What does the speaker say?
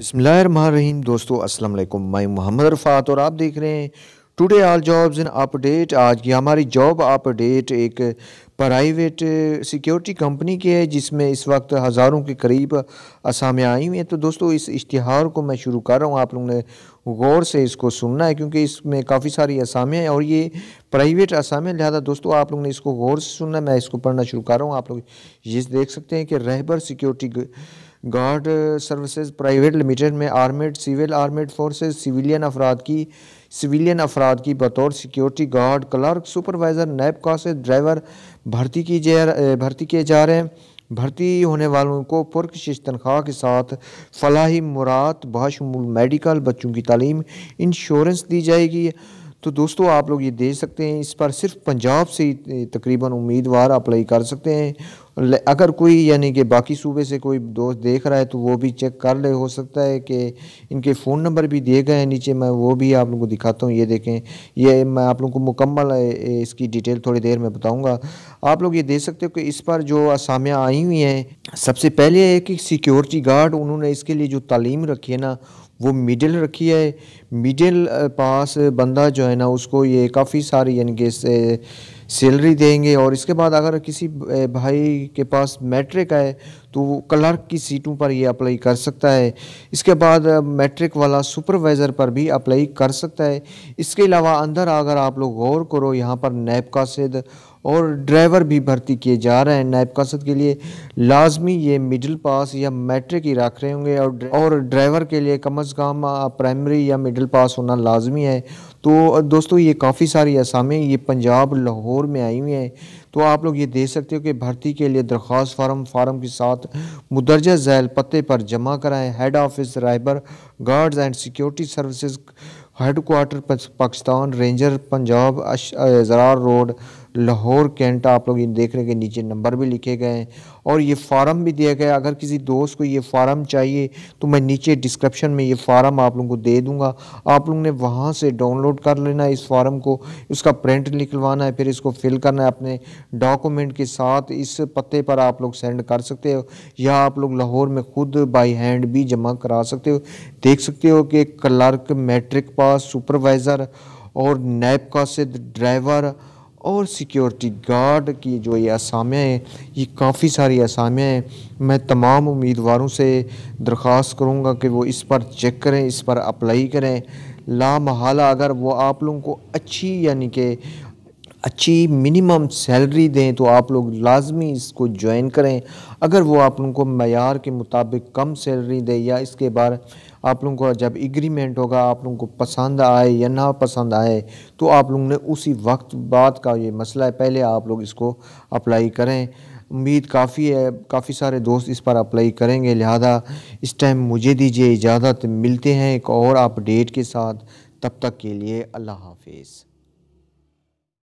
بسم اللہ الرحمن الرحیم دوستو السلام علیکم میں محمد عرفات اور آپ دیکھ رہے ہیں today all jobs in update آج کی ہماری جاب ڈیٹ ایک پرائیویٹ سیکیورٹی کمپنی کی ہے جس میں اس وقت ہزاروں کے قریب اسامیں آئی ہوئی ہیں تو دوستو اس اشتہار کو میں شروع کر رہا ہوں آپ لوگوں نے غور سے اس کو سننا ہے کیونکہ اس میں کافی ساری اسامیں ہیں اور یہ پرائیویٹ اسامیں لہذا دوستو آپ لوگوں نے اس کو غور سے سننا ہے میں اس کو پڑھنا شروع کر رہا ہوں آپ لوگ یہ دیکھ سکتے ہیں کہ Rahbar security guard services private limited میں armed civil armed forces civilian افراد کی سویلین افراد کی بطور سیکیورٹی گارڈ کلرک سپروائزر نیب کا سے ڈرائیور بھرتی کی جا بھرتی کیے جا رہے ہیں بھرتی ہونے والوں کو پرکشش تنخواہ کے ساتھ فلاحی مراد بحشمول میڈیکل بچوں کی تعلیم انشورنس دی جائے گی تو دوستو آپ لوگ یہ دے سکتے ہیں اس پر صرف پنجاب سے ہی تقریباً امیدوار اپلائی کر سکتے ہیں اگر کوئی یعنی کہ باقی صوبے سے کوئی دوست دیکھ رہا ہے تو وہ بھی چیک کر لے ہو سکتا ہے کہ ان کے فون نمبر بھی دیے گئے ہیں نیچے میں وہ بھی آپ لوگوں کو دکھاتا ہوں یہ دیکھیں یہ میں آپ لوگوں کو مکمل اس کی ڈیٹیل تھوڑی دیر میں بتاؤں گا آپ لوگ یہ دیکھ سکتے ہو کہ اس پر جو آسامیاں آئی ہوئی ہیں سب سے پہلے ہے کہ سیکیورٹی گارڈ انہوں نے اس کے لیے جو تعلیم رکھی ہے نا وہ میڈل رکھی ہے میڈل پاس بندہ جو ہے نا اس کو یہ کافی ساری یعنی کہ سیلری دیں گے اور اس کے بعد اگر کسی بھائی کے پاس میٹرک آئے تو وہ کلرک کی سیٹوں پر یہ اپلائی کر سکتا ہے اس کے بعد میٹرک والا سپروائزر پر بھی اپلائی کر سکتا ہے اس کے علاوہ اندر اگر آپ لوگ غور کرو یہاں پر نیب کا سید اور ڈرائیور بھی بھرتی کیے جا رہے ہیں نائب قصد کے لیے لازمی یہ مڈل پاس یا میٹرک ہی راکھ رہے ہوں گے اور ڈرائیور کے لیے کم از کم پرائمری یا مڈل پاس ہونا لازمی ہے تو دوستو یہ کافی ساری اسامیں یہ پنجاب لاہور میں آئی ہوئی ہیں تو آپ لوگ یہ دیکھ سکتے ہو کہ بھرتی کے لیے درخواست فارم فارم کے ساتھ مدرجہ ذیل پتے پر جمع کرائیں head office Rahbar guards and security services head quarter Pakistan ranger Punjab Zarar road Lahore کینٹا آپ لوگ یہ رہے کہ نیچے نمبر بھی لکھے گئے ہیں اور یہ فارم بھی دیا گیا اگر کسی دوست کو یہ فارم چاہیے تو میں نیچے ڈسکرپشن میں یہ فارم آپ لوگوں کو دے دوں گا آپ لوگوں نے وہاں سے ڈاؤن لوڈ کر لینا اس فارم کو اس کا پرنٹ نکلوانا ہے پھر اس کو فل کرنا ہے اپنے ڈاکومنٹ کے ساتھ اس پتے پر آپ لوگ سینڈ کر سکتے ہو یا آپ لوگ لاہور میں خود بائی ہینڈ بھی جمع کرا سکتے ہو دیکھ سکتے ہو کہ کلرک میٹرک پاس سپروائزر اور نیب کا سے ڈرائیور اور سیکیورٹی گارڈ کی جو یہ اسامیہ ہیں یہ کافی ساری اسامیاں ہیں میں تمام امیدواروں سے درخواست کروں گا کہ وہ اس پر چیک کریں اس پر اپلائی کریں لا محالہ اگر وہ آپ لوگوں کو اچھی یعنی کہ اچھی منیمم سیلری دیں تو آپ لوگ لازمی اس کو جوائن کریں اگر وہ آپ لوگوں کو معیار کے مطابق کم سیلری دیں یا اس کے بارے آپ لوگوں کو جب اگریمنٹ ہوگا آپ لوگوں کو پسند آئے یا نہ پسند آئے تو آپ لوگوں نے اسی وقت بات کا یہ مسئلہ ہے پہلے آپ لوگ اس کو اپلائی کریں امید کافی ہے کافی سارے دوست اس پر اپلائی کریں گے لہذا اس ٹائم مجھے دیجیے اجازت ملتے ہیں ایک اور اپ ڈیٹ کے ساتھ تب تک کے لیے اللہ حافظ